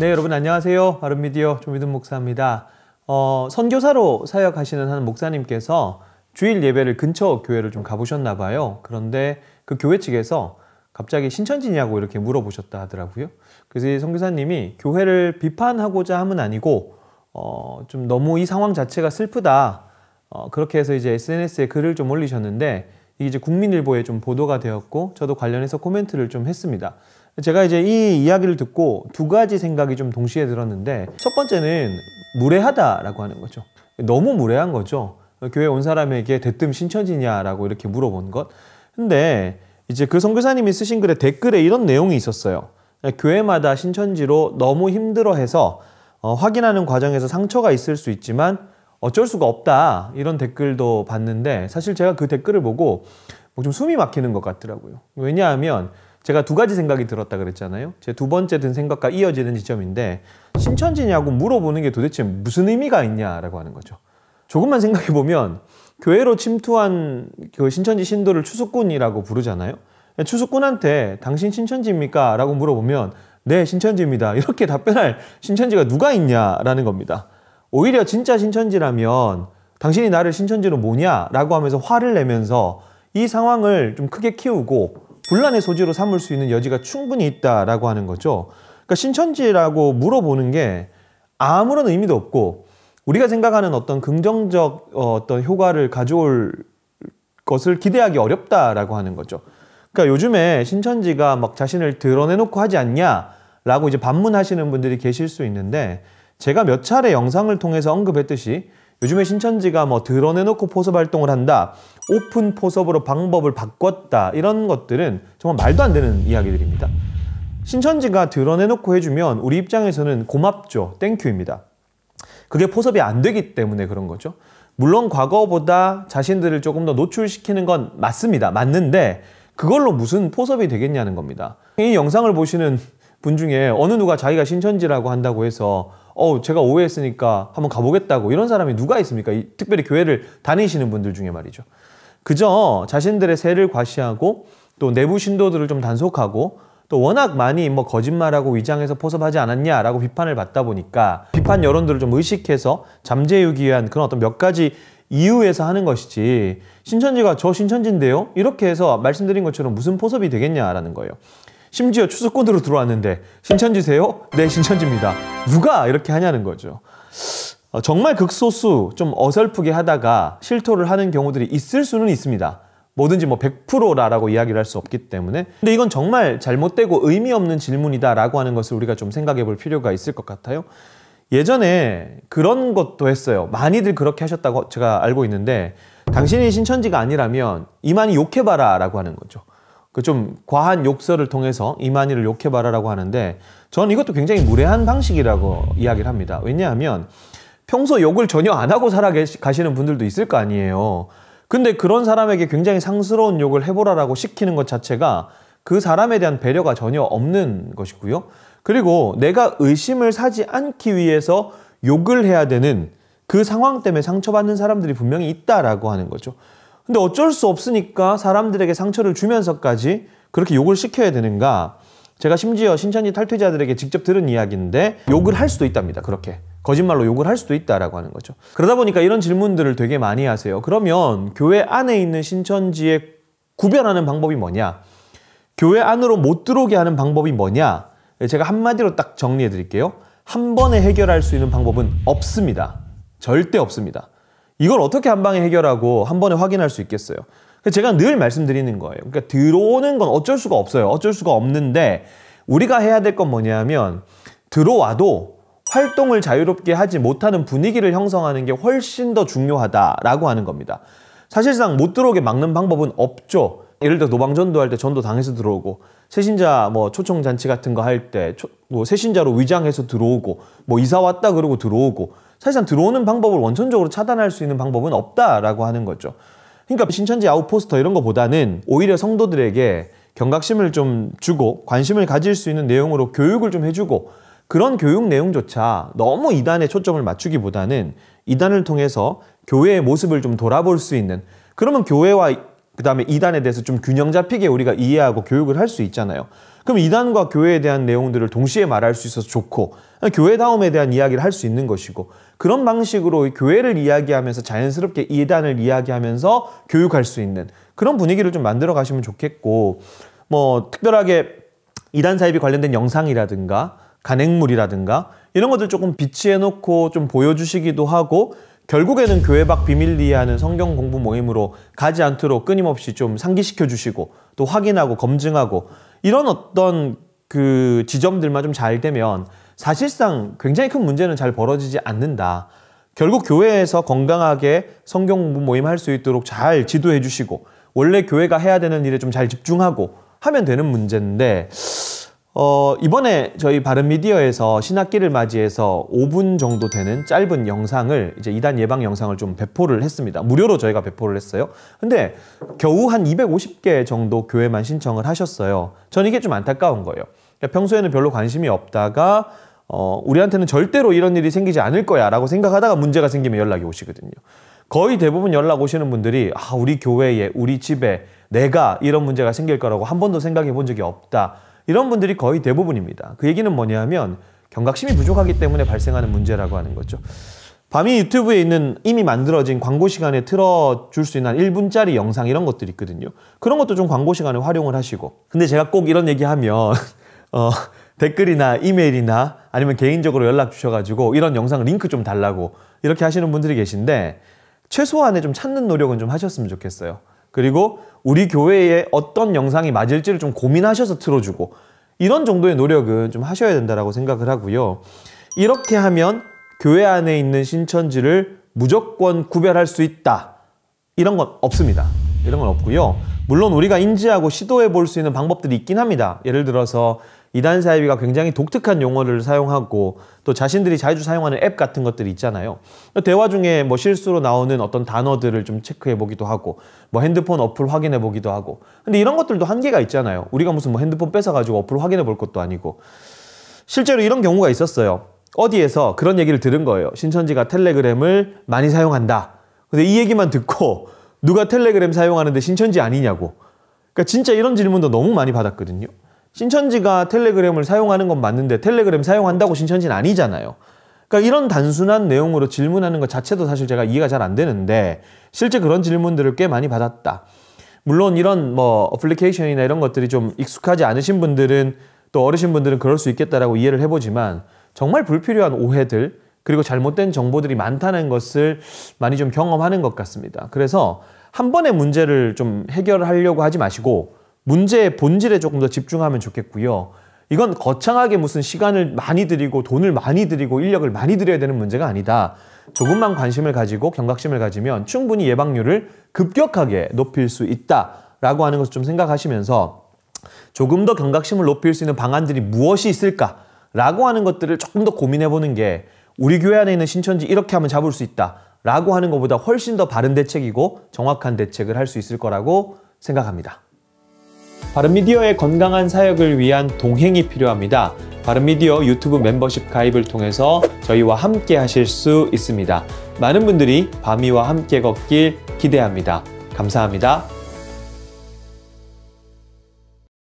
네, 여러분 안녕하세요. 바른미디어 조미든 목사입니다. 어, 선교사로 사역하시는 한 목사님께서 주일 예배를 근처 교회를 좀 가보셨나 봐요. 그런데 그 교회 측에서 갑자기 신천지냐고 이렇게 물어보셨다 하더라고요. 그래서 이 선교사님이 교회를 비판하고자 함은 아니고 어, 좀 너무 이 상황 자체가 슬프다. 어, 그렇게 해서 이제 SNS에 글을 좀 올리셨는데 이게 이제 국민일보에 좀 보도가 되었고 저도 관련해서 코멘트를 좀 했습니다. 제가 이제 이 이야기를 듣고 두 가지 생각이 좀 동시에 들었는데 첫 번째는 무례하다라고 하는 거죠. 너무 무례한 거죠. 교회 온 사람에게 대뜸 신천지냐라고 이렇게 물어본 것. 근데 이제 그 선교사님이 쓰신 글에 댓글에 이런 내용이 있었어요. 교회마다 신천지로 너무 힘들어해서 어, 확인하는 과정에서 상처가 있을 수 있지만 어쩔 수가 없다 이런 댓글도 봤는데 사실 제가 그 댓글을 보고 뭐 좀 숨이 막히는 것 같더라고요. 왜냐하면 제가 두 가지 생각이 들었다 그랬잖아요. 제 두 번째 든 생각과 이어지는 지점인데 신천지냐고 물어보는 게 도대체 무슨 의미가 있냐라고 하는 거죠. 조금만 생각해 보면 교회로 침투한 그 신천지 신도를 추수꾼이라고 부르잖아요. 추수꾼한테 당신 신천지입니까? 라고 물어보면 네, 신천지입니다. 이렇게 답변할 신천지가 누가 있냐라는 겁니다. 오히려 진짜 신천지라면 당신이 나를 신천지로 뭐냐라고 하면서 화를 내면서 이 상황을 좀 크게 키우고 분란의 소지로 삼을 수 있는 여지가 충분히 있다라고 하는 거죠. 그러니까 신천지라고 물어보는 게 아무런 의미도 없고 우리가 생각하는 어떤 긍정적 어, 어떤 효과를 가져올 것을 기대하기 어렵다라고 하는 거죠. 그러니까 요즘에 신천지가 막 자신을 드러내놓고 하지 않냐라고 이제 반문하시는 분들이 계실 수 있는데 제가 몇 차례 영상을 통해서 언급했듯이 요즘에 신천지가 뭐 드러내놓고 포섭 활동을 한다, 오픈 포섭으로 방법을 바꿨다 이런 것들은 정말 말도 안 되는 이야기들입니다. 신천지가 드러내놓고 해주면 우리 입장에서는 고맙죠, 땡큐입니다. 그게 포섭이 안 되기 때문에 그런 거죠. 물론 과거보다 자신들을 조금 더 노출시키는 건 맞습니다. 맞는데 그걸로 무슨 포섭이 되겠냐는 겁니다. 이 영상을 보시는 분 중에 어느 누가 자기가 신천지라고 한다고 해서 어 제가 오해했으니까 한번 가보겠다고 이런 사람이 누가 있습니까? 이, 특별히 교회를 다니시는 분들 중에 말이죠. 그저 자신들의 세를 과시하고 또 내부 신도들을 좀 단속하고 또 워낙 많이 뭐 거짓말하고 위장해서 포섭하지 않았냐라고 비판을 받다 보니까 비판 여론들을 좀 의식해서 잠재우기 위한 그런 어떤 몇 가지 이유에서 하는 것이지 신천지가 저 신천지인데요 이렇게 해서 말씀드린 것처럼 무슨 포섭이 되겠냐라는 거예요. 심지어 추수권으로 들어왔는데 신천지세요? 네, 신천지입니다. 누가 이렇게 하냐는 거죠. 어, 정말 극소수 좀 어설프게 하다가 실토를 하는 경우들이 있을 수는 있습니다. 뭐든지 뭐1 0 0라고 이야기를 할 수 없기 때문에 근데 이건 정말 잘못되고 의미 없는 질문이다라고 하는 것을 우리가 좀 생각해 볼 필요가 있을 것 같아요. 예전에 그런 것도 했어요. 많이들 그렇게 하셨다고 제가 알고 있는데 당신이 신천지가 아니라면 이만희 욕해봐라 라고 하는 거죠. 그좀 과한 욕설을 통해서 이만희를 욕해봐라라고 하는데 저는 이것도 굉장히 무례한 방식이라고 이야기를 합니다. 왜냐하면 평소 욕을 전혀 안 하고 살아가시는 분들도 있을 거 아니에요. 근데 그런 사람에게 굉장히 상스러운 욕을 해보라라고 시키는 것 자체가 그 사람에 대한 배려가 전혀 없는 것이고요. 그리고 내가 의심을 사지 않기 위해서 욕을 해야 되는 그 상황 때문에 상처받는 사람들이 분명히 있다라고 하는 거죠. 근데 어쩔 수 없으니까 사람들에게 상처를 주면서까지 그렇게 욕을 시켜야 되는가? 제가 심지어 신천지 탈퇴자들에게 직접 들은 이야기인데 욕을 할 수도 있답니다. 그렇게 거짓말로 욕을 할 수도 있다라고 하는 거죠. 그러다 보니까 이런 질문들을 되게 많이 하세요. 그러면 교회 안에 있는 신천지에 구별하는 방법이 뭐냐? 교회 안으로 못 들어오게 하는 방법이 뭐냐? 제가 한마디로 딱 정리해 드릴게요. 한 번에 해결할 수 있는 방법은 없습니다. 절대 없습니다. 이걸 어떻게 한 방에 해결하고 한 번에 확인할 수 있겠어요? 제가 늘 말씀드리는 거예요. 그러니까 들어오는 건 어쩔 수가 없어요. 어쩔 수가 없는데 우리가 해야 될 건 뭐냐면 들어와도 활동을 자유롭게 하지 못하는 분위기를 형성하는 게 훨씬 더 중요하다라고 하는 겁니다. 사실상 못 들어오게 막는 방법은 없죠. 예를 들어 노방전도 할 때 전도 당해서 들어오고 세신자 뭐 초청 잔치 같은 거 할 때뭐 세신자로 위장해서 들어오고 뭐 이사 왔다 그러고 들어오고 사실상 들어오는 방법을 원천적으로 차단할 수 있는 방법은 없다라고 하는 거죠. 그러니까 신천지 아웃포스터 이런 거보다는 오히려 성도들에게 경각심을 좀 주고 관심을 가질 수 있는 내용으로 교육을 좀 해주고 그런 교육 내용조차 너무 이단에 초점을 맞추기보다는 이단을 통해서 교회의 모습을 좀 돌아볼 수 있는 그러면 교회와 그 다음에 이단에 대해서 좀 균형 잡히게 우리가 이해하고 교육을 할 수 있잖아요. 그럼 이단과 교회에 대한 내용들을 동시에 말할 수 있어서 좋고 교회다움에 대한 이야기를 할 수 있는 것이고 그런 방식으로 교회를 이야기하면서 자연스럽게 이단을 이야기하면서 교육할 수 있는 그런 분위기를 좀 만들어 가시면 좋겠고 뭐 특별하게 이단 사입이 관련된 영상이라든가 간행물이라든가 이런 것들 조금 비치해 놓고 좀 보여주시기도 하고 결국에는 교회 밖 비밀리에하는 성경 공부 모임으로 가지 않도록 끊임없이 좀 상기시켜 주시고 또 확인하고 검증하고 이런 어떤 그 지점들만 좀 잘 되면 사실상 굉장히 큰 문제는 잘 벌어지지 않는다. 결국 교회에서 건강하게 성경 공부 모임 할 수 있도록 잘 지도해 주시고 원래 교회가 해야 되는 일에 좀 잘 집중하고 하면 되는 문제인데 어, 이번에 저희 바른미디어에서 신학기를 맞이해서 5분 정도 되는 짧은 영상을 이제 2단 예방 영상을 좀 배포를 했습니다. 무료로 저희가 배포를 했어요. 근데 겨우 한 250개 정도 교회만 신청을 하셨어요. 저는 이게 좀 안타까운 거예요. 그러니까 평소에는 별로 관심이 없다가 어, 우리한테는 절대로 이런 일이 생기지 않을 거야 라고 생각하다가 문제가 생기면 연락이 오시거든요. 거의 대부분 연락 오시는 분들이 아, 우리 교회에, 우리 집에 내가 이런 문제가 생길 거라고 한 번도 생각해 본 적이 없다. 이런 분들이 거의 대부분입니다. 그 얘기는 뭐냐면 경각심이 부족하기 때문에 발생하는 문제라고 하는 거죠. 밤이 유튜브에 있는 이미 만들어진 광고 시간에 틀어줄 수 있는 1분짜리 영상 이런 것들이 있거든요. 그런 것도 좀 광고 시간에 활용을 하시고. 근데 제가 꼭 이런 얘기하면 어, 댓글이나 이메일이나 아니면 개인적으로 연락 주셔가지고 이런 영상 링크 좀 달라고 이렇게 하시는 분들이 계신데 최소한의 좀 찾는 노력은 좀 하셨으면 좋겠어요. 그리고 우리 교회에 어떤 영상이 맞을지를 좀 고민하셔서 틀어주고 이런 정도의 노력은 좀 하셔야 된다라고 생각을 하고요. 이렇게 하면 교회 안에 있는 신천지를 무조건 구별할 수 있다. 이런 건 없습니다. 이런 건 없고요. 물론 우리가 인지하고 시도해 볼 수 있는 방법들이 있긴 합니다. 예를 들어서 이단 사이비가 굉장히 독특한 용어를 사용하고 또 자신들이 자주 사용하는 앱 같은 것들이 있잖아요. 대화 중에 뭐 실수로 나오는 어떤 단어들을 좀 체크해 보기도 하고 뭐 핸드폰 어플 확인해 보기도 하고 근데 이런 것들도 한계가 있잖아요. 우리가 무슨 뭐 핸드폰 뺏어 가지고 어플 확인해 볼 것도 아니고 실제로 이런 경우가 있었어요. 어디에서 그런 얘기를 들은 거예요. 신천지가 텔레그램을 많이 사용한다. 근데 이 얘기만 듣고 누가 텔레그램 사용하는데 신천지 아니냐고. 그러니까 진짜 이런 질문도 너무 많이 받았거든요. 신천지가 텔레그램을 사용하는 건 맞는데 텔레그램 사용한다고 신천지는 아니잖아요. 그러니까 이런 단순한 내용으로 질문하는 것 자체도 사실 제가 이해가 잘 안 되는데 실제 그런 질문들을 꽤 많이 받았다. 물론 이런 뭐 어플리케이션이나 이런 것들이 좀 익숙하지 않으신 분들은 또 어르신 분들은 그럴 수 있겠다라고 이해를 해보지만 정말 불필요한 오해들 그리고 잘못된 정보들이 많다는 것을 많이 좀 경험하는 것 같습니다. 그래서 한 번의 문제를 좀 해결하려고 하지 마시고 문제의 본질에 조금 더 집중하면 좋겠고요. 이건 거창하게 무슨 시간을 많이 들이고 돈을 많이 들이고 인력을 많이 들여야 되는 문제가 아니다. 조금만 관심을 가지고 경각심을 가지면 충분히 예방률을 급격하게 높일 수 있다라고 하는 것을 좀 생각하시면서 조금 더 경각심을 높일 수 있는 방안들이 무엇이 있을까라고 하는 것들을 조금 더 고민해보는 게 우리 교회 안에 있는 신천지 이렇게 하면 잡을 수 있다라고 하는 것보다 훨씬 더 바른 대책이고 정확한 대책을 할 수 있을 거라고 생각합니다. 바른미디어의 건강한 사역을 위한 동행이 필요합니다. 바른미디어 유튜브 멤버십 가입을 통해서 저희와 함께 하실 수 있습니다. 많은 분들이 밤이와 함께 걷길 기대합니다. 감사합니다.